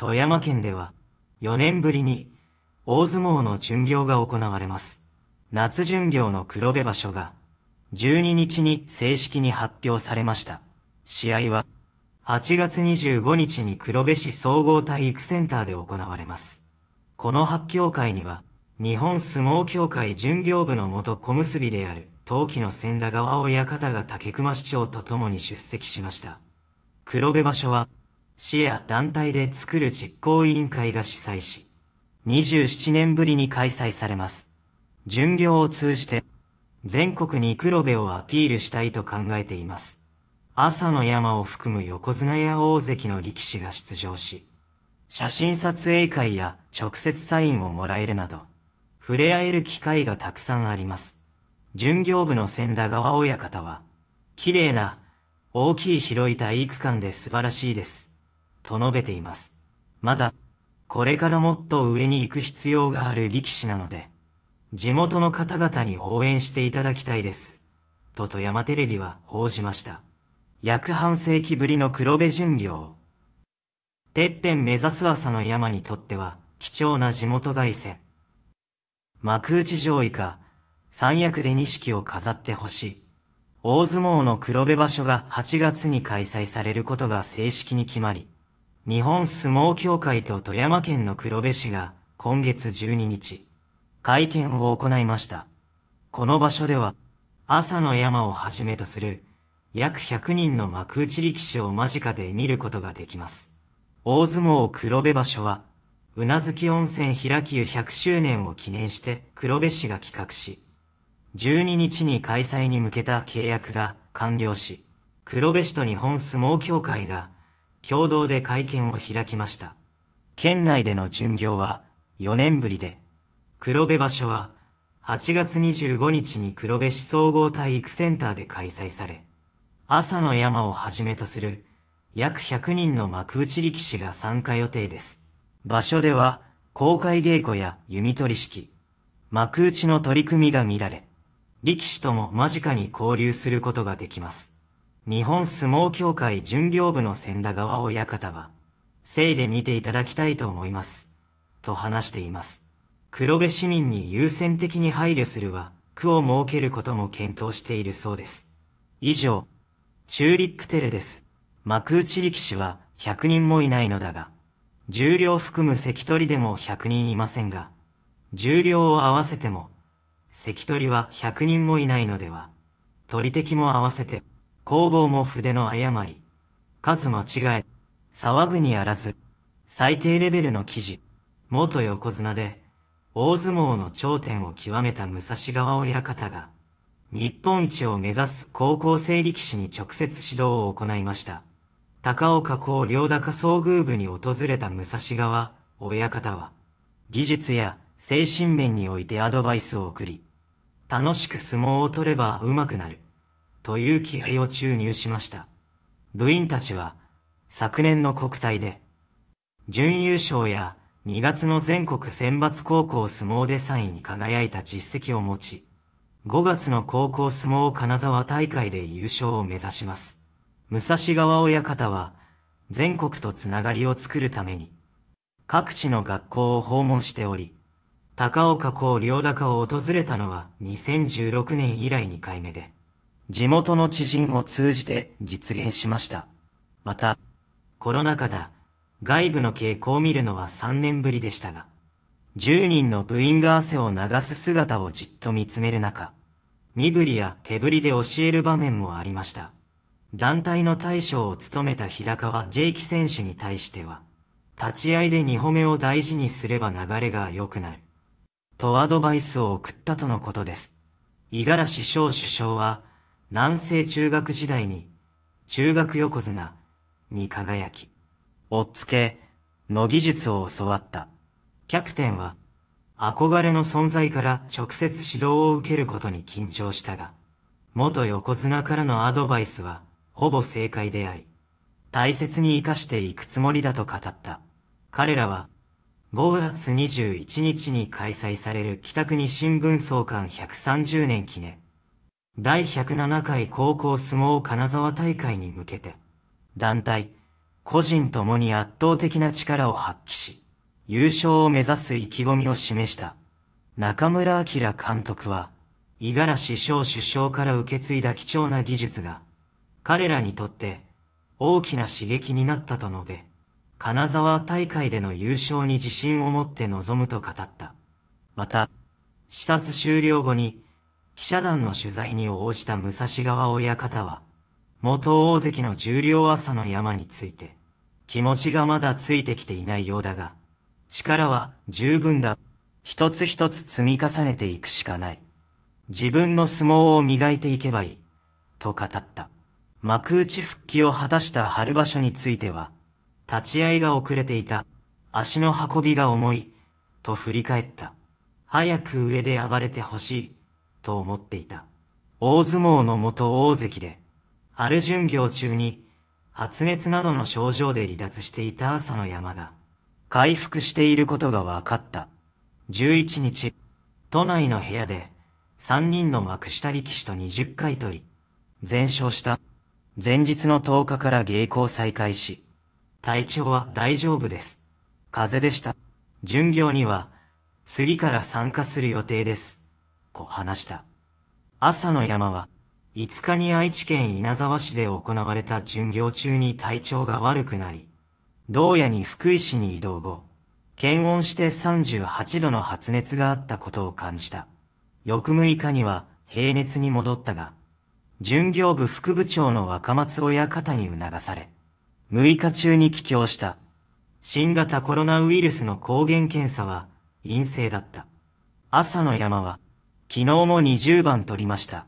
富山県では、4年ぶりに、大相撲の巡業が行われます。夏巡業の黒部場所が、12日に正式に発表されました。試合は、8月25日に黒部市総合体育センターで行われます。この発表会には、日本相撲協会巡業部の元小結である、陶器の千田川親方が竹熊市長と共に出席しました。黒部場所は、市や団体で作る実行委員会が主催し、27年ぶりに開催されます。巡業を通じて、全国に黒部をアピールしたいと考えています。朝の山を含む横綱や大関の力士が出場し、写真撮影会や直接サインをもらえるなど、触れ合える機会がたくさんあります。巡業部の千田川親方は、綺麗な、大きい広い体育館で素晴らしいです。と述べています。まだ、これからもっと上に行く必要がある力士なので、地元の方々に応援していただきたいです。と富山テレビは報じました。約半世紀ぶりの黒部巡業。てっぺん目指す朝の山にとっては、貴重な地元外線。幕内上位か、三役で錦を飾ってほしい。大相撲の黒部場所が8月に開催されることが正式に決まり、日本相撲協会と富山県の黒部市が今月12日、会見を行いました。この場所では、朝の山をはじめとする約100人の幕内力士を間近で見ることができます。大相撲黒部場所は、うなずき温泉開き湯100周年を記念して黒部市が企画し、12日に開催に向けた契約が完了し、黒部市と日本相撲協会が共同で会見を開きました。県内での巡業は4年ぶりで、黒部場所は8月25日に黒部市総合体育センターで開催され、朝の山をはじめとする約100人の幕内力士が参加予定です。場所では公開稽古や弓取り式、幕内の取り組みが見られ、力士とも間近に交流することができます。日本相撲協会巡業部の千田川親方は、せいで見ていただきたいと思います。と話しています。黒部市民に優先的に配慮するは、区を設けることも検討しているそうです。以上、チューリップテレです。幕内力士は100人もいないのだが、重量含む関取でも100人いませんが、重量を合わせても、関取は100人もいないのでは、取り敵も合わせて、工房も筆の誤り、数間違え、騒ぐにあらず、最低レベルの記事、元横綱で、大相撲の頂点を極めた武蔵川親方が、日本一を目指す高校生力士に直接指導を行いました。高岡港両高総遇部に訪れた武蔵川、親方は、技術や精神面においてアドバイスを送り、楽しく相撲を取れば上手くなる。という気合を注入しました。部員たちは、昨年の国体で、準優勝や2月の全国選抜高校相撲で3位に輝いた実績を持ち、5月の高校相撲金沢大会で優勝を目指します。武蔵川親方は、全国とつながりを作るために、各地の学校を訪問しており、高岡校両高を訪れたのは2016年以来2回目で、地元の知人を通じて実現しました。また、コロナ禍だ、外部の傾向を見るのは3年ぶりでしたが、10人の部員が汗を流す姿をじっと見つめる中、身振りや手振りで教える場面もありました。団体の大将を務めた平川ジェイキ選手に対しては、立ち合いで2歩目を大事にすれば流れが良くなる。とアドバイスを送ったとのことです。五十嵐翔首相は、南西中学時代に、中学横綱に輝き、おっつけの技術を教わった。キャプテンは、憧れの存在から直接指導を受けることに緊張したが、元横綱からのアドバイスは、ほぼ正解であり、大切に活かしていくつもりだと語った。彼らは、5月21日に開催される北国新聞創刊130年記念、第107回高校相撲金沢大会に向けて、団体、個人ともに圧倒的な力を発揮し、優勝を目指す意気込みを示した。中村明監督は、五十嵐翔首相から受け継いだ貴重な技術が、彼らにとって大きな刺激になったと述べ、金沢大会での優勝に自信を持って臨むと語った。また、視察終了後に、記者団の取材に応じた武蔵川親方は、元大関の重量朝の山について、気持ちがまだついてきていないようだが、力は十分だ。一つ一つ積み重ねていくしかない。自分の相撲を磨いていけばいい。と語った。幕内復帰を果たした春場所については、立ち合いが遅れていた。足の運びが重い。と振り返った。早く上で暴れてほしい。と思っていた。大相撲の元大関で、ある巡業中に、発熱などの症状で離脱していた朝の山が、回復していることが分かった。11日、都内の部屋で、3人の幕下力士と20回取り、全勝した。前日の10日から芸を再開し、体調は大丈夫です。風邪でした。巡業には、次から参加する予定です。う話した。朝の山は、5日に愛知県稲沢市で行われた巡業中に体調が悪くなり、道屋に福井市に移動後、検温して38度の発熱があったことを感じた。翌6日には平熱に戻ったが、巡業部副部長の若松親方に促され、6日中に帰郷した。新型コロナウイルスの抗原検査は陰性だった。朝の山は昨日も20番取りました。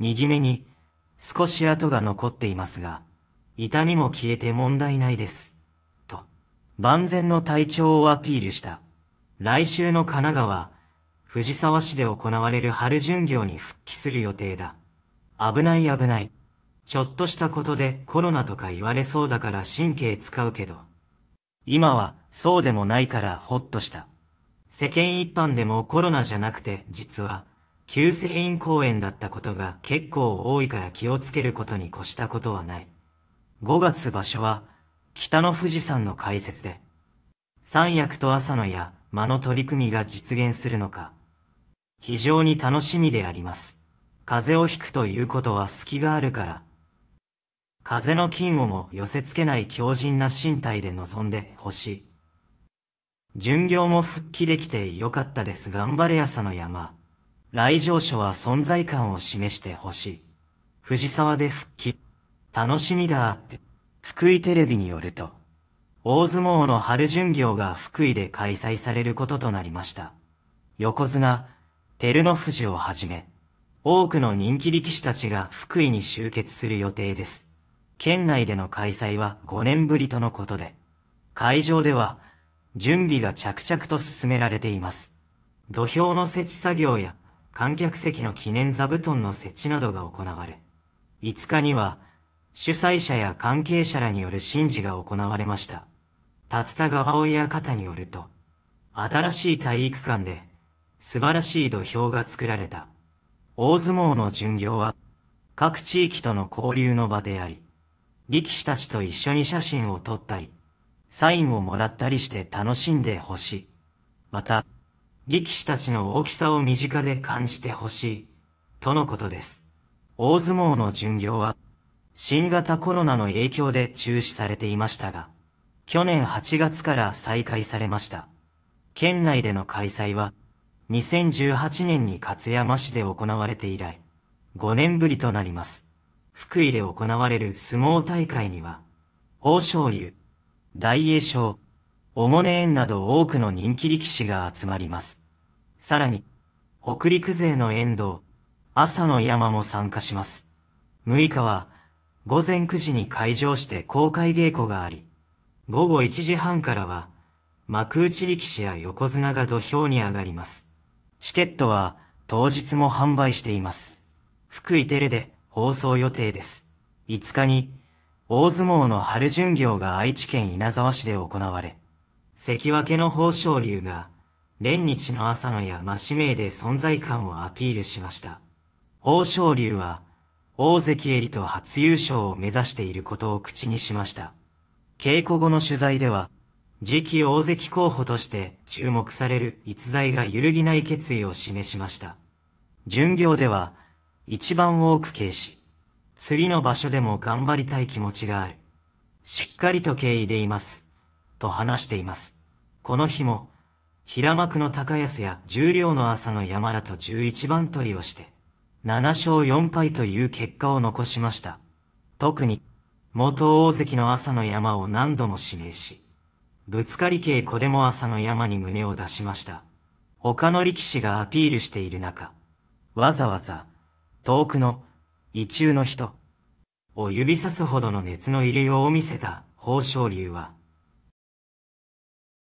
右目に少し跡が残っていますが、痛みも消えて問題ないです。と、万全の体調をアピールした。来週の神奈川、藤沢市で行われる春巡業に復帰する予定だ。危ない危ない。ちょっとしたことでコロナとか言われそうだから神経使うけど。今はそうでもないからほっとした。世間一般でもコロナじゃなくて実は急性院公園だったことが結構多いから気をつけることに越したことはない。5月場所は、北の富士山の解説で、三役と朝のや間の取り組みが実現するのか、非常に楽しみであります。風邪をひくということは隙があるから、風の菌をも寄せ付けない強靭な身体で臨んでほしい。巡業も復帰できてよかったです。頑張れ朝の山。来場者は存在感を示してほしい。藤沢で復帰。楽しみがあって。福井テレビによると、大相撲の春巡業が福井で開催されることとなりました。横綱、照ノ富士をはじめ、多くの人気力士たちが福井に集結する予定です。県内での開催は5年ぶりとのことで、会場では準備が着々と進められています。土俵の設置作業や観客席の記念座布団の設置などが行われ、5日には、主催者や関係者らによる神事が行われました。竜田川親方によると、新しい体育館で、素晴らしい土俵が作られた。大相撲の巡業は、各地域との交流の場であり、力士たちと一緒に写真を撮ったり、サインをもらったりして楽しんでほしい。また、力士たちの大きさを身近で感じてほしい、とのことです。大相撲の巡業は、新型コロナの影響で中止されていましたが、去年8月から再開されました。県内での開催は、2018年に勝山市で行われて以来、5年ぶりとなります。福井で行われる相撲大会には、豊昇龍、大栄翔、おもね園など多くの人気力士が集まります。さらに、北陸勢の遠藤、朝の山も参加します。6日は、午前9時に会場して公開稽古があり、午後1時半からは、幕内力士や横綱が土俵に上がります。チケットは、当日も販売しています。福井テレで放送予定です。5日に、大相撲の春巡業が愛知県稲沢市で行われ、関脇の豊昇龍が、連日の朝の山指名で存在感をアピールしました。豊昇龍は、大関襟と初優勝を目指していることを口にしました。稽古後の取材では、次期大関候補として注目される逸材が揺るぎない決意を示しました。巡業では、一番多く軽視。次の場所でも頑張りたい気持ちがある。しっかりと経意でいます。と話しています。この日も、平幕の高安や十両の朝の山田と11番取りをして、7勝4敗という結果を残しました。特に、元大関の朝の山を何度も指名し、ぶつかり稽古でも朝の山に胸を出しました。他の力士がアピールしている中、わざわざ、遠くの、異中の人、を指さすほどの熱の入れようを見せた、宝生竜は、